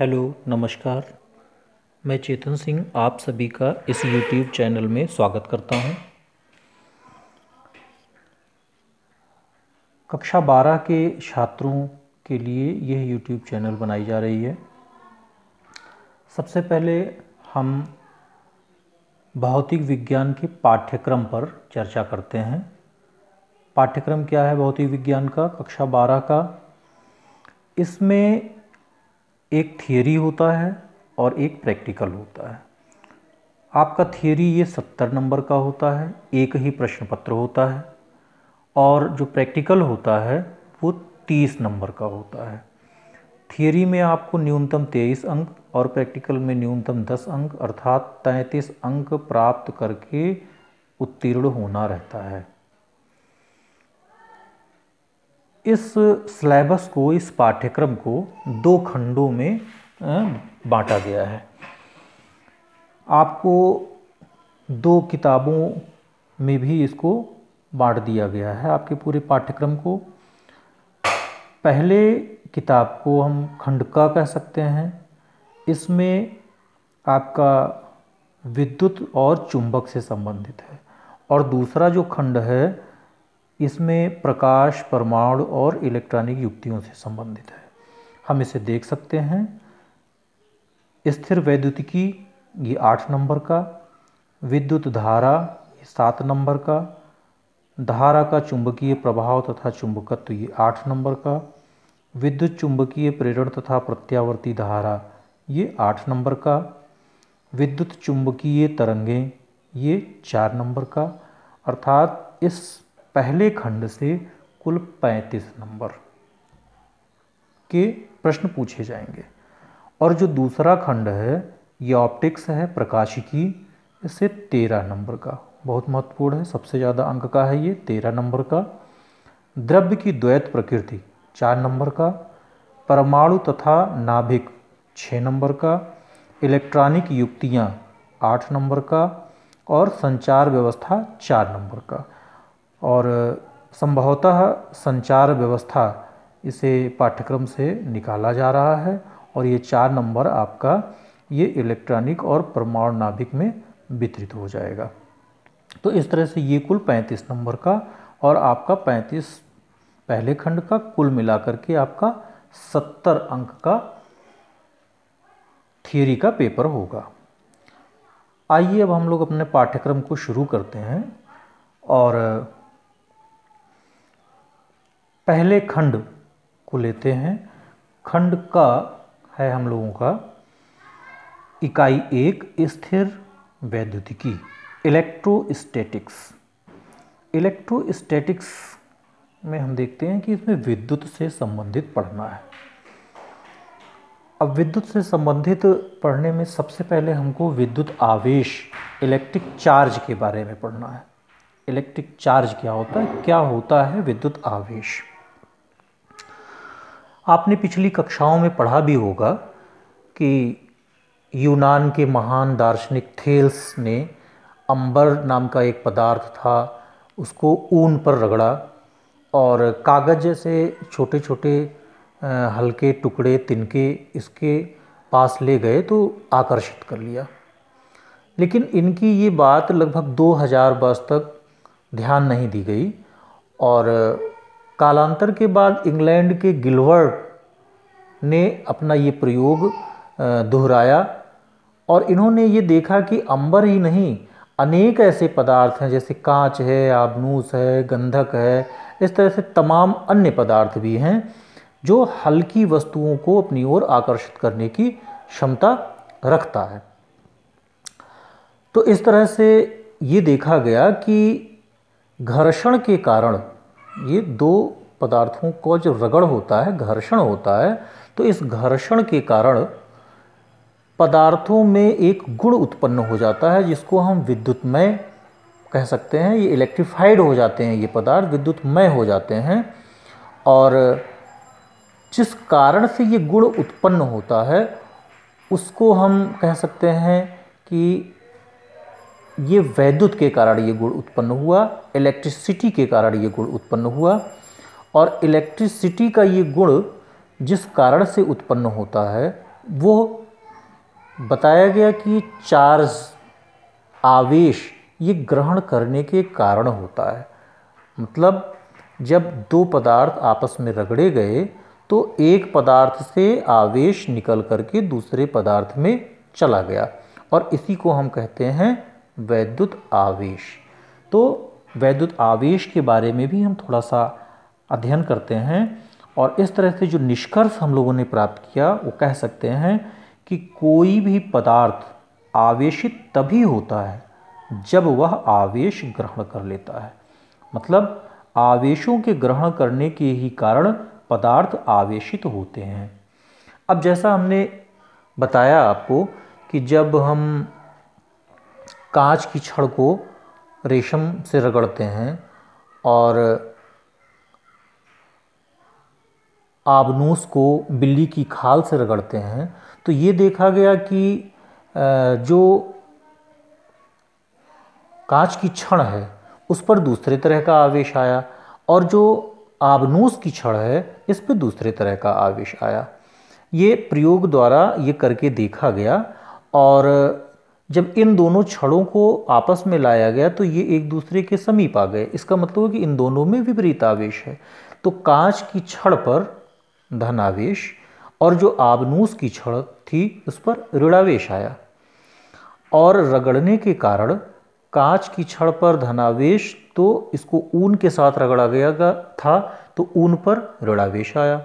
Hello नमस्कार मैं चेतन सिंह आप सभी का इस यूट्यूब चैनल में स्वागत करता हूं। कक्षा 12 के छात्रों के लिए यह यूट्यूब चैनल बनाई जा रही है सबसे पहले हम भौतिक विज्ञान के पाठ्यक्रम पर चर्चा करते हैं पाठ्यक्रम क्या है भौतिक विज्ञान का कक्षा 12 का इसमें एक थियोरी होता है और एक प्रैक्टिकल होता है आपका थियोरी ये सत्तर नंबर का होता है एक ही प्रश्न पत्र होता है और जो प्रैक्टिकल होता है वो तीस नंबर का होता है थियोरी में आपको न्यूनतम तेईस अंक और प्रैक्टिकल में न्यूनतम दस अंक अर्थात तैंतीस अंक प्राप्त करके उत्तीर्ण होना रहता है इस सिलेबस को इस पाठ्यक्रम को दो खंडों में बांटा गया है आपको दो किताबों में भी इसको बांट दिया गया है आपके पूरे पाठ्यक्रम को पहले किताब को हम खंड का कह सकते हैं इसमें आपका विद्युत और चुंबक से संबंधित है और दूसरा जो खंड है इसमें प्रकाश परमाणु और इलेक्ट्रॉनिक युक्तियों से संबंधित है हम इसे देख सकते हैं स्थिर वैद्युतिकी ये आठ नंबर का विद्युत धारा ये सात नंबर का धारा का चुंबकीय प्रभाव तथा चुंबकत्व ये आठ नंबर का विद्युत चुंबकीय प्रेरण तथा प्रत्यावर्ती धारा ये आठ नंबर का विद्युत चुंबकीय तरंगें ये चार नंबर का अर्थात इस पहले खंड से कुल 35 नंबर के प्रश्न पूछे जाएंगे और जो दूसरा खंड है ये ऑप्टिक्स है प्रकाशिकी इससे तेरह नंबर का बहुत महत्वपूर्ण है सबसे ज़्यादा अंक का है ये तेरह नंबर का द्रव्य की द्वैत प्रकृति चार नंबर का परमाणु तथा नाभिक छः नंबर का इलेक्ट्रॉनिक युक्तियाँ आठ नंबर का और संचार व्यवस्था चार नंबर का और संभवतः संचार व्यवस्था इसे पाठ्यक्रम से निकाला जा रहा है और ये चार नंबर आपका ये इलेक्ट्रॉनिक और परमाणु नाभिक में वितरित हो जाएगा तो इस तरह से ये कुल 35 नंबर का और आपका 35 पहले खंड का कुल मिलाकर के आपका 70 अंक का थियरी का पेपर होगा आइए अब हम लोग अपने पाठ्यक्रम को शुरू करते हैं और पहले खंड को लेते हैं खंड का है हम लोगों का इकाई एक स्थिर वैद्युतिकी इलेक्ट्रोस्टैटिक्स इलेक्ट्रोस्टैटिक्स में हम देखते हैं कि इसमें विद्युत से संबंधित पढ़ना है अब विद्युत से संबंधित पढ़ने में सबसे पहले हमको विद्युत आवेश इलेक्ट्रिक चार्ज के बारे में पढ़ना है इलेक्ट्रिक चार्ज क्या होता है क्या होता है विद्युत आवेश आपने पिछली कक्षाओं में पढ़ा भी होगा कि यूनान के महान दार्शनिक थेल्स ने अंबर नाम का एक पदार्थ था उसको ऊन पर रगड़ा और कागज़ जैसे छोटे छोटे हल्के टुकड़े तिनके इसके पास ले गए तो आकर्षित कर लिया लेकिन इनकी ये बात लगभग 2000 वर्ष तक ध्यान नहीं दी गई और कालांतर के बाद इंग्लैंड के गिलवर्ड ने अपना ये प्रयोग दोहराया और इन्होंने ये देखा कि अंबर ही नहीं अनेक ऐसे पदार्थ हैं जैसे कांच है आबनूस है गंधक है इस तरह से तमाम अन्य पदार्थ भी हैं जो हल्की वस्तुओं को अपनी ओर आकर्षित करने की क्षमता रखता है तो इस तरह से ये देखा गया कि घर्षण के कारण ये दो पदार्थों का जो रगड़ होता है घर्षण होता है तो इस घर्षण के कारण पदार्थों में एक गुण उत्पन्न हो जाता है जिसको हम विद्युतमय कह सकते हैं ये इलेक्ट्रिफाइड हो जाते हैं ये पदार्थ विद्युतमय हो जाते हैं और जिस कारण से ये गुण उत्पन्न होता है उसको हम कह सकते हैं कि ये वैद्युत के कारण ये गुण उत्पन्न हुआ इलेक्ट्रिसिटी के कारण ये गुण उत्पन्न हुआ और इलेक्ट्रिसिटी का ये गुण जिस कारण से उत्पन्न होता है वो बताया गया कि चार्ज आवेश ये ग्रहण करने के कारण होता है मतलब जब दो पदार्थ आपस में रगड़े गए तो एक पदार्थ से आवेश निकल करके दूसरे पदार्थ में चला गया और इसी को हम कहते हैं वैद्युत आवेश तो वैद्युत आवेश के बारे में भी हम थोड़ा सा अध्ययन करते हैं और इस तरह से जो निष्कर्ष हम लोगों ने प्राप्त किया वो कह सकते हैं कि कोई भी पदार्थ आवेशित तभी होता है जब वह आवेश ग्रहण कर लेता है मतलब आवेशों के ग्रहण करने के ही कारण पदार्थ आवेशित होते हैं अब जैसा हमने बताया आपको कि जब हम कांच की छड़ को रेशम से रगड़ते हैं और आबनूस को बिल्ली की खाल से रगड़ते हैं तो ये देखा गया कि जो कांच की क्षण है उस पर दूसरे तरह का आवेश आया और जो आबनूस की छड़ है इस पर दूसरे तरह का आवेश आया ये प्रयोग द्वारा ये करके देखा गया और जब इन दोनों छड़ों को आपस में लाया गया तो ये एक दूसरे के समीप आ गए इसका मतलब है कि इन दोनों में विपरीत आवेश है तो कांच की छड़ पर धनावेश और जो आबनूस की छड़ थी उस पर ऋणावेश आया और रगड़ने के कारण कांच की छड़ पर धनावेश तो इसको ऊन के साथ रगड़ा गया था तो ऊन पर ऋणावेश आया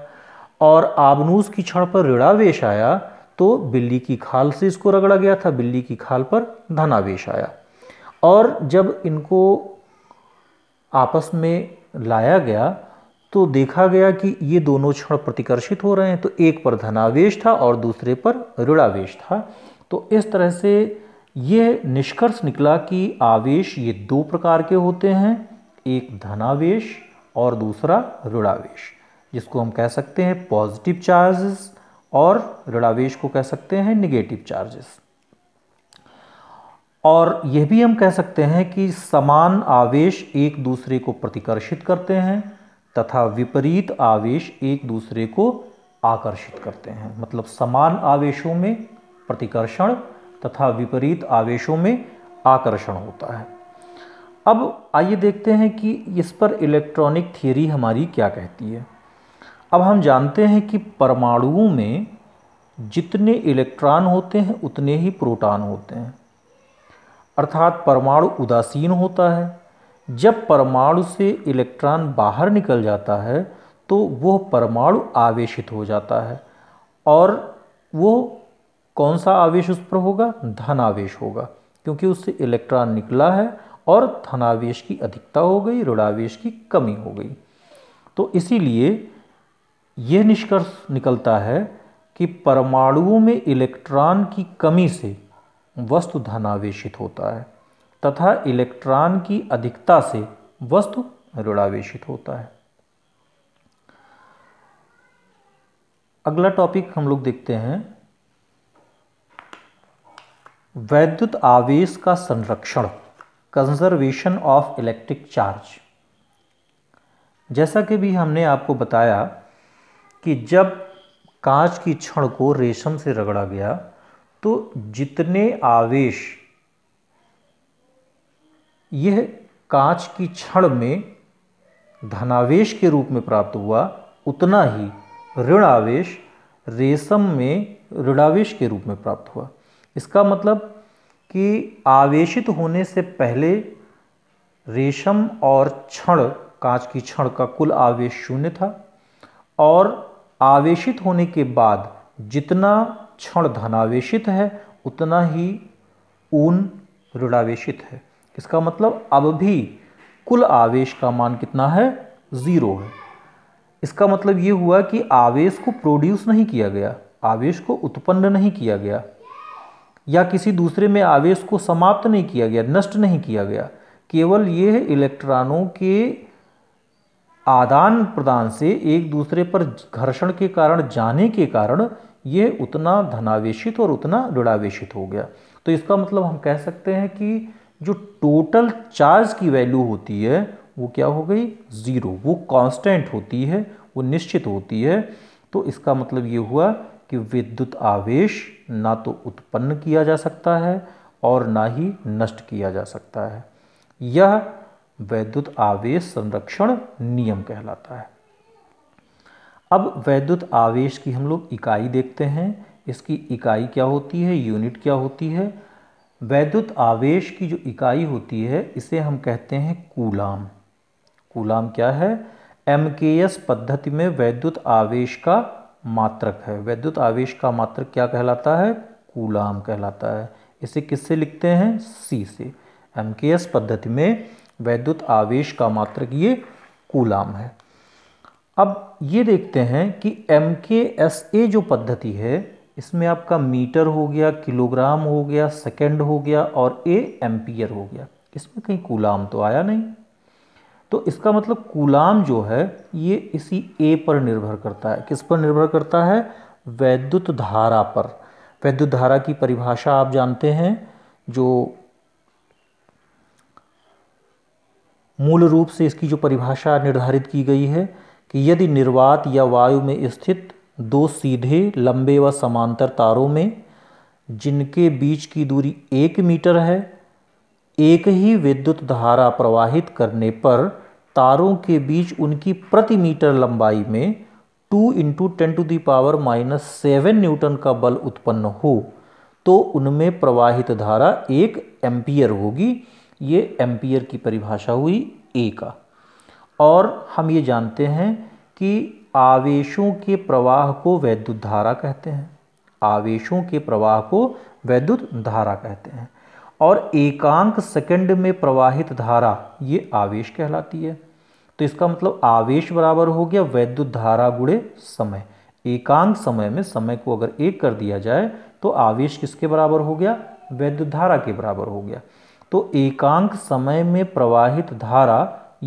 और आबनूस की छड़ पर ऋणावेश आया तो बिल्ली की खाल से इसको रगड़ा गया था बिल्ली की खाल पर धनावेश आया और जब इनको आपस में लाया गया तो देखा गया कि ये दोनों क्षण प्रतिकर्षित हो रहे हैं तो एक पर धनावेश था और दूसरे पर ऋणावेश था तो इस तरह से ये निष्कर्ष निकला कि आवेश ये दो प्रकार के होते हैं एक धनावेश और दूसरा ऋणावेश जिसको हम कह सकते हैं पॉजिटिव चार्जेस और ऋणावेश को कह सकते हैं निगेटिव चार्जेस और यह भी हम कह सकते हैं कि समान आवेश एक दूसरे को प्रतिकर्षित करते हैं तथा विपरीत आवेश एक दूसरे को आकर्षित करते हैं मतलब समान आवेशों में प्रतिकर्षण तथा विपरीत आवेशों में आकर्षण होता है अब आइए देखते हैं कि इस पर इलेक्ट्रॉनिक थियरी हमारी क्या कहती है अब हम जानते हैं कि परमाणुओं में जितने इलेक्ट्रॉन होते हैं उतने ही प्रोटॉन होते हैं अर्थात परमाणु उदासीन होता है जब परमाणु से इलेक्ट्रॉन बाहर निकल जाता है तो वह परमाणु आवेशित हो जाता है और वो कौन सा आवेश उस पर होगा धन आवेश होगा क्योंकि उससे इलेक्ट्रॉन निकला है और धनावेश की अधिकता हो गई ऋणावेश की कमी हो गई तो इसीलिए यह निष्कर्ष निकलता है कि परमाणुओं में इलेक्ट्रॉन की कमी से वस्तु धनावेशित होता है तथा इलेक्ट्रॉन की अधिकता से वस्तु ऋणावेशित होता है अगला टॉपिक हम लोग देखते हैं वैद्युत आवेश का संरक्षण कंजर्वेशन ऑफ इलेक्ट्रिक चार्ज जैसा कि भी हमने आपको बताया कि जब कांच की क्षण को रेशम से रगड़ा गया तो जितने आवेश यह कांच की क्षण में धनावेश के रूप में प्राप्त हुआ उतना ही ऋण आवेश रेशम में ऋणावेश के रूप में प्राप्त हुआ इसका मतलब कि आवेशित होने से पहले रेशम और क्षण कांच की क्षण का कुल आवेश शून्य था और आवेशित होने के बाद जितना क्षण धनावेशित है उतना ही ऊन ऋणावेशित है इसका मतलब अब भी कुल आवेश का मान कितना है ज़ीरो है इसका मतलब ये हुआ कि आवेश को प्रोड्यूस नहीं किया गया आवेश को उत्पन्न नहीं किया गया या किसी दूसरे में आवेश को समाप्त नहीं किया गया नष्ट नहीं किया गया केवल ये इलेक्ट्रॉनों के आदान प्रदान से एक दूसरे पर घर्षण के कारण जाने के कारण ये उतना धनावेशित और उतना ऋणावेशित हो गया तो इसका मतलब हम कह सकते हैं कि जो टोटल चार्ज की वैल्यू होती है वो क्या हो गई ज़ीरो वो कांस्टेंट होती है वो निश्चित होती है तो इसका मतलब ये हुआ कि विद्युत आवेश ना तो उत्पन्न किया जा सकता है और ना ही नष्ट किया जा सकता है यह वैद्युत आवेश संरक्षण नियम कहलाता है अब वैद्युत आवेश की हम लोग इकाई देखते हैं इसकी इकाई क्या होती है यूनिट क्या होती है वैद्युत आवेश की जो इकाई होती है इसे हम कहते हैं कूलाम कूलाम क्या है एम पद्धति में वैद्युत आवेश का मात्रक है वैद्युत आवेश का मात्रक क्या कहलाता है कूलाम कहलाता है इसे किससे लिखते हैं सी से एम के एस पद्धति में वैद्युत आवेश का मात्रक ये कूलाम है अब ये देखते हैं कि एम के एस ए जो पद्धति है इसमें आपका मीटर हो गया किलोग्राम हो गया सेकेंड हो गया और ए एम्पियर हो गया इसमें कहीं कूलाम तो आया नहीं तो इसका मतलब कूलाम जो है ये इसी ए पर निर्भर करता है किस पर निर्भर करता है वैद्युत धारा पर वैद्युत धारा की परिभाषा आप जानते हैं जो मूल रूप से इसकी जो परिभाषा निर्धारित की गई है कि यदि निर्वात या वायु में स्थित दो सीधे लंबे व समांतर तारों में जिनके बीच की दूरी एक मीटर है एक ही विद्युत धारा प्रवाहित करने पर तारों के बीच उनकी प्रति मीटर लंबाई में two into ten to the power minus seven newton का बल उत्पन्न हो तो उनमें प्रवाहित धारा एक एम्पियर होगी ये एम्पियर की परिभाषा हुई ए का और हम ये जानते हैं कि आवेशों के प्रवाह को वैद्युत धारा कहते हैं आवेशों के प्रवाह को वैद्युत धारा कहते हैं और एकांक सेकंड में प्रवाहित धारा ये आवेश कहलाती है तो इसका मतलब आवेश बराबर हो गया वैद्युत धारा गुड़े समय एकांक समय में समय को अगर एक कर दिया जाए तो आवेश किसके बराबर हो गया वैद्युत धारा के बराबर हो गया तो एकांक समय में प्रवाहित धारा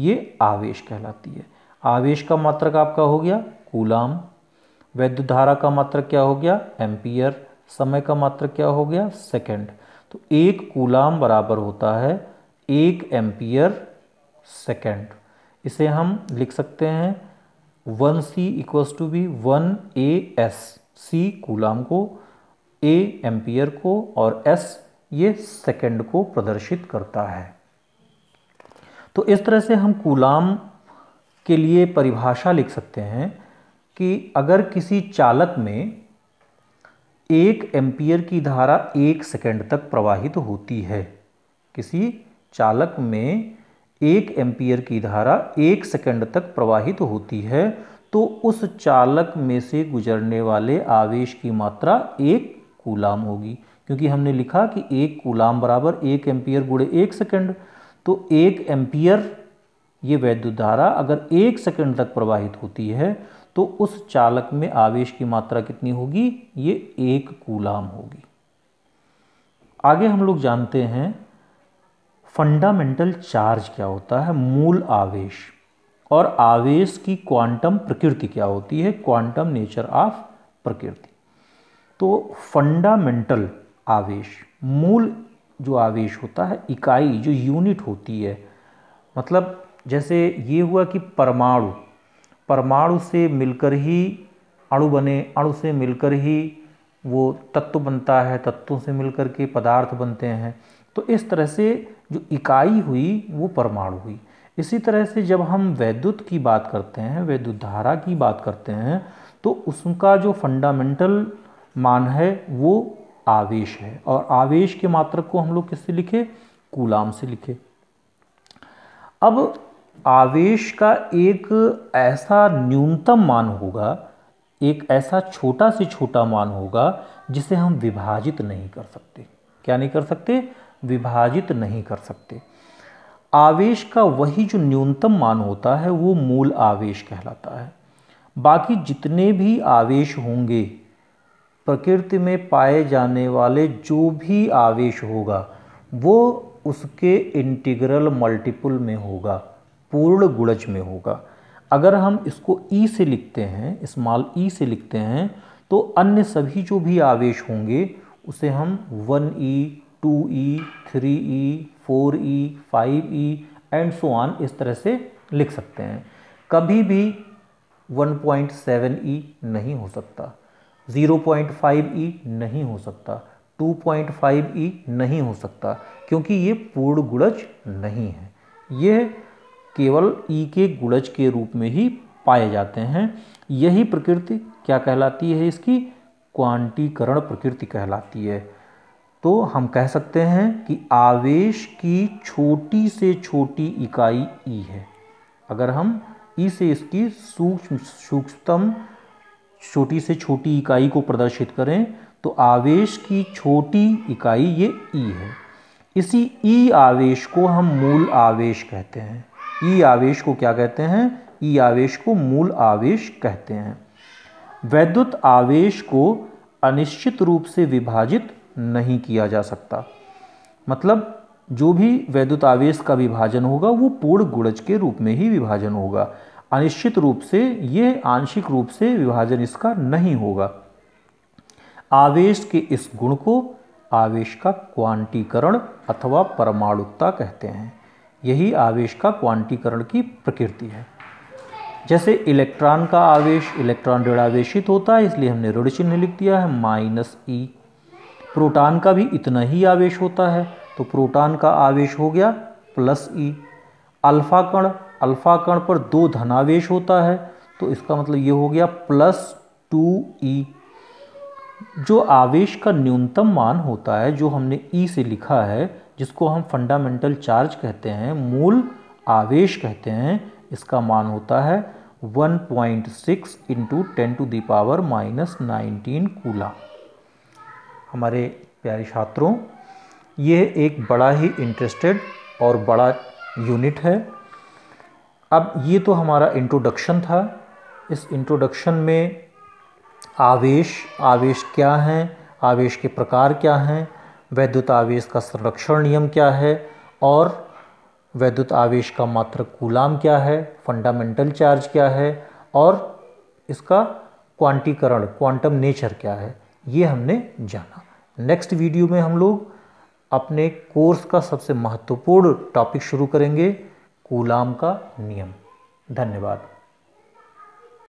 ये आवेश कहलाती है आवेश का मात्रक आपका हो गया कूलाम वैद्य धारा का मात्रक क्या हो गया एम्पियर समय का मात्रक क्या हो गया सेकंड तो एक कूलाम बराबर होता है एक एम्पियर सेकंड इसे हम लिख सकते हैं one C equals to be one A S सी कूलाम को ए एम्पियर को और एस ये सेकंड को प्रदर्शित करता है तो इस तरह से हम कूलाम के लिए परिभाषा लिख सकते हैं कि अगर किसी चालक में एक एम्पियर की धारा एक सेकंड तक प्रवाहित होती है किसी चालक में एक एम्पियर की धारा एक सेकंड तक प्रवाहित होती है तो उस चालक में से गुजरने वाले आवेश की मात्रा एक कूलाम होगी क्योंकि हमने लिखा कि एक कूलाम बराबर एक एम्पियर गुड़े एक सेकेंड तो एक एम्पियर ये वैद्युत धारा अगर एक सेकेंड तक प्रवाहित होती है तो उस चालक में आवेश की मात्रा कितनी होगी ये एक कूलाम होगी आगे हम लोग जानते हैं फंडामेंटल चार्ज क्या होता है मूल आवेश और आवेश की क्वांटम प्रकृति क्या होती है क्वांटम नेचर ऑफ प्रकृति तो फंडामेंटल आवेश मूल जो आवेश होता है इकाई जो यूनिट होती है मतलब जैसे ये हुआ कि परमाणु परमाणु से मिलकर ही अणु बने अणु से मिलकर ही वो तत्व बनता है तत्वों से मिलकर के पदार्थ बनते हैं तो इस तरह से जो इकाई हुई वो परमाणु हुई इसी तरह से जब हम वैद्युत की बात करते हैं वैद्युत धारा की बात करते हैं तो उसका जो फंडामेंटल मान है वो आवेश है और आवेश के मात्रक को हम लोग किससे लिखे कूलाम से लिखे अब आवेश का एक ऐसा न्यूनतम मान होगा एक ऐसा छोटा से छोटा मान होगा जिसे हम विभाजित नहीं कर सकते क्या नहीं कर सकते विभाजित नहीं कर सकते आवेश का वही जो न्यूनतम मान होता है वो मूल आवेश कहलाता है बाकी जितने भी आवेश होंगे प्रकृति में पाए जाने वाले जो भी आवेश होगा वो उसके इंटीग्रल मल्टीपल में होगा पूर्ण गुणज में होगा अगर हम इसको ई e से लिखते हैं स्मॉल ई e से लिखते हैं तो अन्य सभी जो भी आवेश होंगे उसे हम one E two E three E four E five E and so on इस तरह से लिख सकते हैं कभी भी 1.7e ई e नहीं हो सकता फाइव ई नहीं हो सकता फाइव ई नहीं हो सकता क्योंकि ये पूर्ण गुणज नहीं है ये केवल ई के गुणज के रूप में ही पाए जाते हैं यही प्रकृति क्या कहलाती है इसकी क्वांटीकरण प्रकृति कहलाती है तो हम कह सकते हैं कि आवेश की छोटी से छोटी इकाई ई है अगर हम ई से इसकी सूक्ष्म सूक्ष्मतम छोटी से छोटी इकाई को प्रदर्शित करें तो आवेश की छोटी इकाई ये ई e है इसी ई e आवेश को हम मूल आवेश कहते हैं ई e आवेश को क्या कहते हैं ई आवेश को मूल आवेश कहते हैं वैद्युत आवेश को अनिश्चित रूप से विभाजित नहीं किया जा सकता मतलब जो भी वैद्युत आवेश का विभाजन होगा वो पूर्ण गुणज के रूप में ही विभाजन होगा अनिश्चित रूप से ये आंशिक रूप से विभाजन इसका नहीं होगा आवेश के इस गुण को आवेश का क्वांटीकरण अथवा परमाणुता कहते हैं यही आवेश का क्वांटीकरण की प्रकृति है जैसे इलेक्ट्रॉन का आवेश इलेक्ट्रॉन ऋण आवेशित होता है इसलिए हमने ऋण चिन्ह लिख दिया है माइनस ई प्रोटॉन का भी इतना ही आवेश होता है तो प्रोटॉन का आवेश हो गया प्लस ई अल्फा कण अल्फा कण पर दो धनावेश होता है तो इसका मतलब ये हो गया प्लस टू ई जो आवेश का न्यूनतम मान होता है जो हमने ई e से लिखा है जिसको हम फंडामेंटल चार्ज कहते हैं मूल आवेश कहते हैं इसका मान होता है 1.6 point six into ten to the power minus nineteen coulomb हमारे प्यारे छात्रों ये एक बड़ा ही इंटरेस्टेड और बड़ा यूनिट है अब ये तो हमारा इंट्रोडक्शन था इस इंट्रोडक्शन में आवेश आवेश क्या हैं आवेश के प्रकार क्या हैं वैद्युत आवेश का संरक्षण नियम क्या है और वैद्युत आवेश का मात्र कूलाम क्या है फंडामेंटल चार्ज क्या है और इसका क्वांटीकरण क्वांटम नेचर क्या है ये हमने जाना नेक्स्ट वीडियो में हम लोग अपने कोर्स का सबसे महत्वपूर्ण टॉपिक शुरू करेंगे कूलाम का नियम धन्यवाद